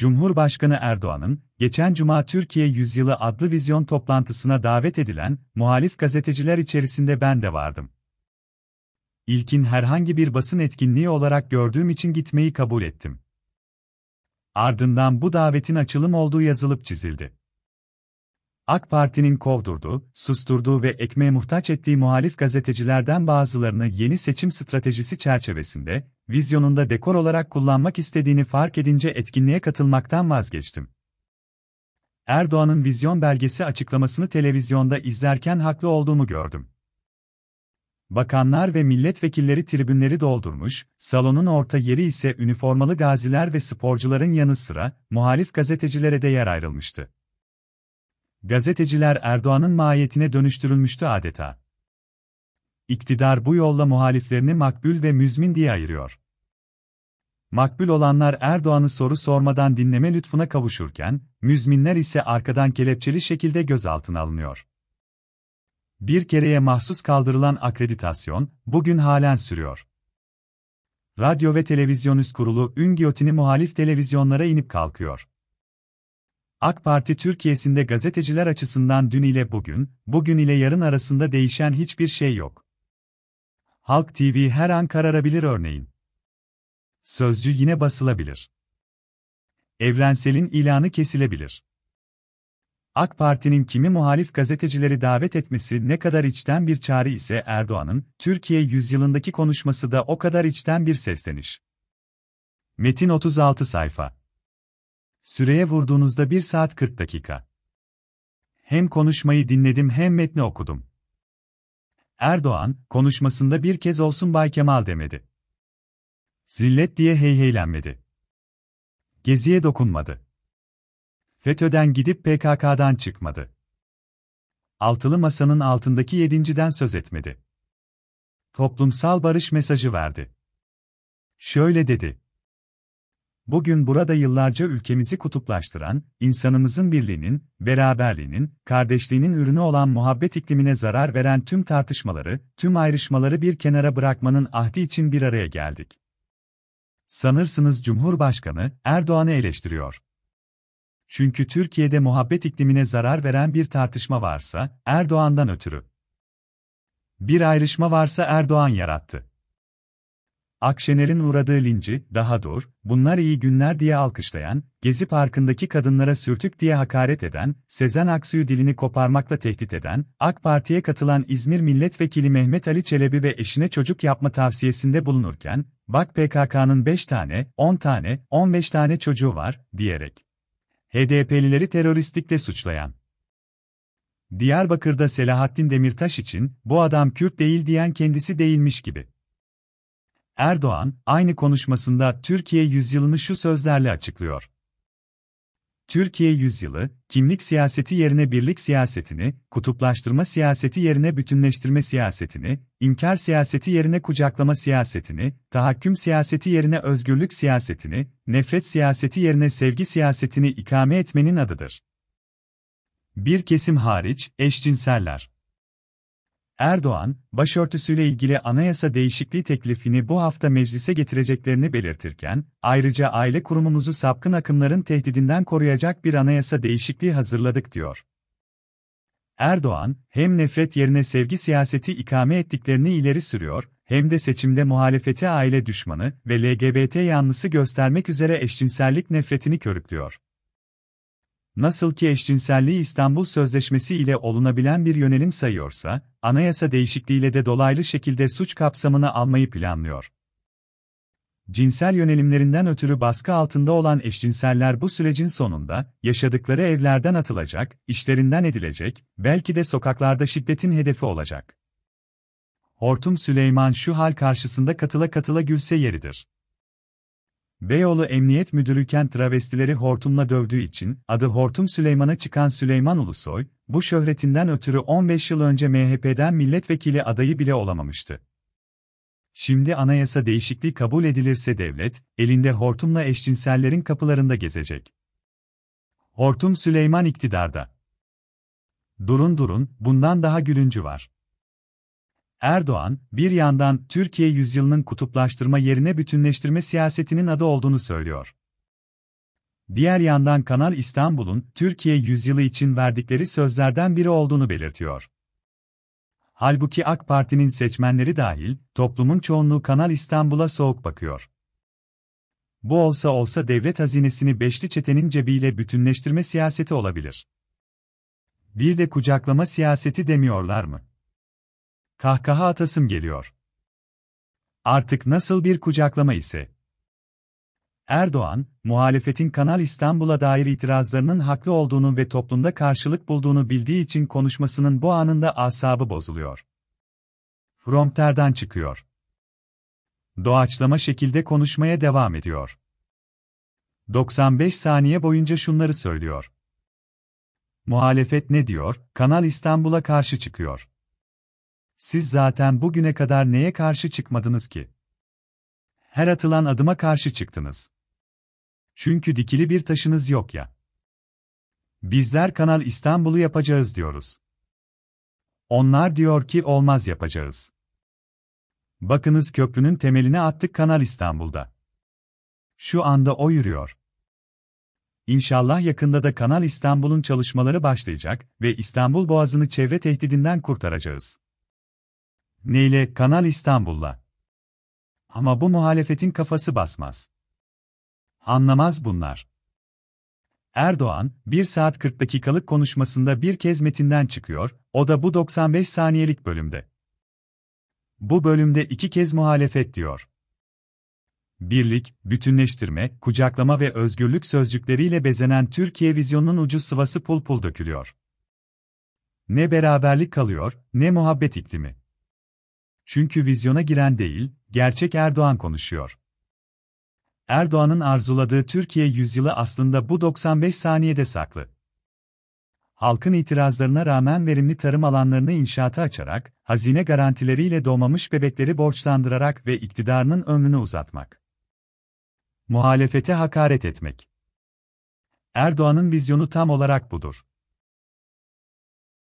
Cumhurbaşkanı Erdoğan'ın, geçen Cuma Türkiye Yüzyılı adlı vizyon toplantısına davet edilen muhalif gazeteciler içerisinde ben de vardım. İlkin herhangi bir basın etkinliği olarak gördüğüm için gitmeyi kabul ettim. Ardından bu davetin açılım olduğu yazılıp çizildi. AK Parti'nin kovdurduğu, susturduğu ve ekmeğe muhtaç ettiği muhalif gazetecilerden bazılarını yeni seçim stratejisi çerçevesinde, vizyonunda dekor olarak kullanmak istediğini fark edince etkinliğe katılmaktan vazgeçtim. Erdoğan'ın vizyon belgesi açıklamasını televizyonda izlerken haklı olduğumu gördüm. Bakanlar ve milletvekilleri tribünleri doldurmuş, salonun orta yeri ise üniformalı gaziler ve sporcuların yanı sıra muhalif gazetecilere de yer ayrılmıştı. Gazeteciler Erdoğan'ın mahiyetine dönüştürülmüştü adeta. İktidar bu yolla muhaliflerini makbul ve müzmin diye ayırıyor. Makbul olanlar Erdoğan'ı soru sormadan dinleme lütfuna kavuşurken, müzminler ise arkadan kelepçeli şekilde gözaltına alınıyor. Bir kereye mahsus kaldırılan akreditasyon, bugün halen sürüyor. Radyo ve Televizyon Üst Kurulu üngiyotini muhalif televizyonlara inip kalkıyor. AK Parti Türkiye'sinde gazeteciler açısından dün ile bugün, bugün ile yarın arasında değişen hiçbir şey yok. Halk TV her an kararabilir örneğin. Sözcü yine basılabilir. Evrensel'in ilanı kesilebilir. AK Parti'nin kimi muhalif gazetecileri davet etmesi ne kadar içten bir çağrı ise Erdoğan'ın Türkiye yüzyılındaki konuşması da o kadar içten bir sesleniş. Metin 36 sayfa Süreye vurduğunuzda 1 saat 40 dakika. Hem konuşmayı dinledim hem metni okudum. Erdoğan, konuşmasında bir kez olsun Bay Kemal demedi. Zillet diye heyheylenmedi. Geziye dokunmadı. FETÖ'den gidip PKK'dan çıkmadı. Altılı masanın altındaki yedinciden söz etmedi. Toplumsal barış mesajı verdi. Şöyle dedi. Bugün burada yıllarca ülkemizi kutuplaştıran, insanımızın birliğinin, beraberliğinin, kardeşliğinin ürünü olan muhabbet iklimine zarar veren tüm tartışmaları, tüm ayrışmaları bir kenara bırakmanın ahdi için bir araya geldik. Sanırsınız Cumhurbaşkanı Erdoğan'ı eleştiriyor. Çünkü Türkiye'de muhabbet iklimine zarar veren bir tartışma varsa Erdoğan'dan ötürü. Bir ayrışma varsa Erdoğan yarattı. Akşener'in uğradığı linci, daha dur, bunlar iyi günler diye alkışlayan, Gezi Parkı'ndaki kadınlara sürtük diye hakaret eden, Sezen Aksu'yu dilini koparmakla tehdit eden, AK Parti'ye katılan İzmir Milletvekili Mehmet Ali Çelebi ve eşine çocuk yapma tavsiyesinde bulunurken, bak PKK'nın 5 tane, 10 tane, 15 tane çocuğu var, diyerek. HDP'lileri teröristlikle suçlayan. Diyarbakır'da Selahattin Demirtaş için, bu adam Kürt değil diyen kendisi değilmiş gibi. Erdoğan, aynı konuşmasında Türkiye yüzyılını şu sözlerle açıklıyor. Türkiye yüzyılı, kimlik siyaseti yerine birlik siyasetini, kutuplaştırma siyaseti yerine bütünleştirme siyasetini, inkar siyaseti yerine kucaklama siyasetini, tahakküm siyaseti yerine özgürlük siyasetini, nefret siyaseti yerine sevgi siyasetini ikame etmenin adıdır. Bir kesim hariç, eşcinseller Erdoğan, başörtüsüyle ilgili anayasa değişikliği teklifini bu hafta meclise getireceklerini belirtirken, ayrıca aile kurumumuzu sapkın akımların tehdidinden koruyacak bir anayasa değişikliği hazırladık diyor. Erdoğan, hem nefret yerine sevgi siyaseti ikame ettiklerini ileri sürüyor, hem de seçimde muhalefete aile düşmanı ve LGBT yanlısı göstermek üzere eşcinsellik nefretini körüklüyor. Nasıl ki eşcinselliği İstanbul Sözleşmesi ile olunabilen bir yönelim sayıyorsa, anayasa değişikliğiyle de dolaylı şekilde suç kapsamını almayı planlıyor. Cinsel yönelimlerinden ötürü baskı altında olan eşcinseller bu sürecin sonunda, yaşadıkları evlerden atılacak, işlerinden edilecek, belki de sokaklarda şiddetin hedefi olacak. Hortum Süleyman şu hal karşısında katıla katıla gülse yeridir. Beyoğlu Emniyet Kent travestileri hortumla dövdüğü için adı Hortum Süleyman'a çıkan Süleyman Ulusoy, bu şöhretinden ötürü 15 yıl önce MHP'den milletvekili adayı bile olamamıştı. Şimdi anayasa değişikliği kabul edilirse devlet, elinde hortumla eşcinsellerin kapılarında gezecek. Hortum Süleyman iktidarda. Durun durun, bundan daha gülüncü var. Erdoğan, bir yandan Türkiye yüzyılının kutuplaştırma yerine bütünleştirme siyasetinin adı olduğunu söylüyor. Diğer yandan Kanal İstanbul'un Türkiye yüzyılı için verdikleri sözlerden biri olduğunu belirtiyor. Halbuki AK Parti'nin seçmenleri dahil, toplumun çoğunluğu Kanal İstanbul'a soğuk bakıyor. Bu olsa olsa devlet hazinesini beşli çetenin cebiyle bütünleştirme siyaseti olabilir. Bir de kucaklama siyaseti demiyorlar mı? Kahkaha atasım geliyor. Artık nasıl bir kucaklama ise. Erdoğan, muhalefetin Kanal İstanbul'a dair itirazlarının haklı olduğunu ve toplumda karşılık bulduğunu bildiği için konuşmasının bu anında asabı bozuluyor. Prompterden çıkıyor. Doğaçlama şekilde konuşmaya devam ediyor. 95 saniye boyunca şunları söylüyor. Muhalefet ne diyor? Kanal İstanbul'a karşı çıkıyor. Siz zaten bugüne kadar neye karşı çıkmadınız ki? Her atılan adıma karşı çıktınız. Çünkü dikili bir taşınız yok ya. Bizler Kanal İstanbul'u yapacağız diyoruz. Onlar diyor ki olmaz yapacağız. Bakınız köprünün temelini attık Kanal İstanbul'da. Şu anda o yürüyor. İnşallah yakında da Kanal İstanbul'un çalışmaları başlayacak ve İstanbul Boğazı'nı çevre tehdidinden kurtaracağız. Neyle? Kanal İstanbul'la. Ama bu muhalefetin kafası basmaz. Anlamaz bunlar. Erdoğan, 1 saat 40 dakikalık konuşmasında bir kez metinden çıkıyor, o da bu 95 saniyelik bölümde. Bu bölümde iki kez muhalefet diyor. Birlik, bütünleştirme, kucaklama ve özgürlük sözcükleriyle bezenen Türkiye vizyonunun ucu sıvası pul pul dökülüyor. Ne beraberlik kalıyor, ne muhabbet iklimi. Çünkü vizyona giren değil, gerçek Erdoğan konuşuyor. Erdoğan'ın arzuladığı Türkiye yüzyılı aslında bu 95 saniyede saklı. Halkın itirazlarına rağmen verimli tarım alanlarını inşaata açarak, hazine garantileriyle doğmamış bebekleri borçlandırarak ve iktidarının ömrünü uzatmak. Muhalefete hakaret etmek. Erdoğan'ın vizyonu tam olarak budur.